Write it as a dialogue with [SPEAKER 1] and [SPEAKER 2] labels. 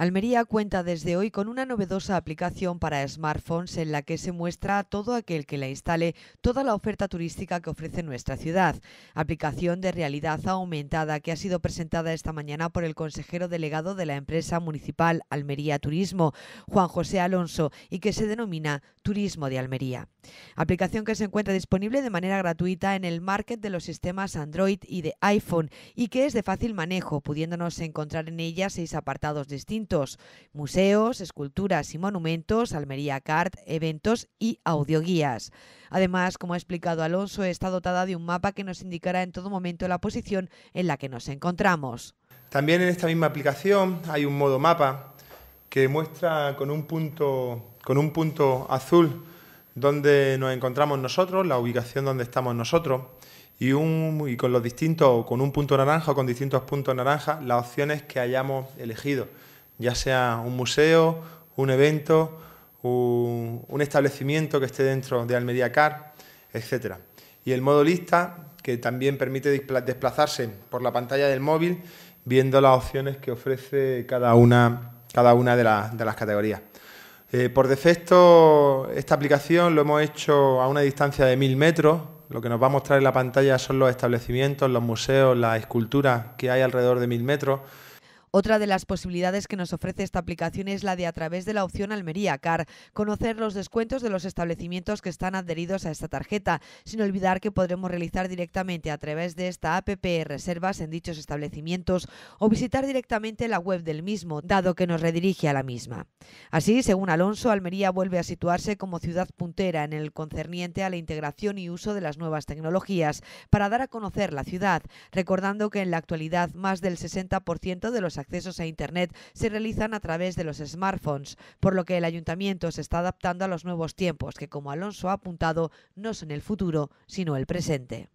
[SPEAKER 1] Almería cuenta desde hoy con una novedosa aplicación para smartphones en la que se muestra a todo aquel que la instale toda la oferta turística que ofrece nuestra ciudad. Aplicación de realidad aumentada que ha sido presentada esta mañana por el consejero delegado de la empresa municipal Almería Turismo, Juan José Alonso, y que se denomina Turismo de Almería. Aplicación que se encuentra disponible de manera gratuita en el market de los sistemas Android y de iPhone y que es de fácil manejo, pudiéndonos encontrar en ella seis apartados distintos museos, esculturas y monumentos, Almería Cart, eventos y audioguías. Además, como ha explicado Alonso, está dotada de un mapa que nos indicará en todo momento la posición en la que nos encontramos.
[SPEAKER 2] También en esta misma aplicación hay un modo mapa que muestra con un punto, con un punto azul donde nos encontramos nosotros, la ubicación donde estamos nosotros y, y con los distintos, con un punto naranja o con distintos puntos naranja, las opciones que hayamos elegido ya sea un museo, un evento, un, establecimiento que esté dentro de Almería Car, etc. Y el modo lista, que también permite desplazarse por la pantalla del móvil viendo las opciones que ofrece cada una, de, las categorías. Eh, por defecto, esta aplicación lo hemos hecho a una distancia de 1000 metros. Lo que nos va a mostrar en la pantalla son los establecimientos, los museos, las esculturas que hay alrededor de 1000 metros.
[SPEAKER 1] Otra de las posibilidades que nos ofrece esta aplicación es la de a través de la opción Almería Car, conocer los descuentos de los establecimientos que están adheridos a esta tarjeta, sin olvidar que podremos realizar directamente a través de esta APP reservas en dichos establecimientos o visitar directamente la web del mismo, dado que nos redirige a la misma. Así, según Alonso, Almería vuelve a situarse como ciudad puntera en el concerniente a la integración y uso de las nuevas tecnologías para dar a conocer la ciudad, recordando que en la actualidad más del 60% de los accesos a Internet se realizan a través de los smartphones, por lo que el ayuntamiento se está adaptando a los nuevos tiempos que, como Alonso ha apuntado, no son el futuro, sino el presente.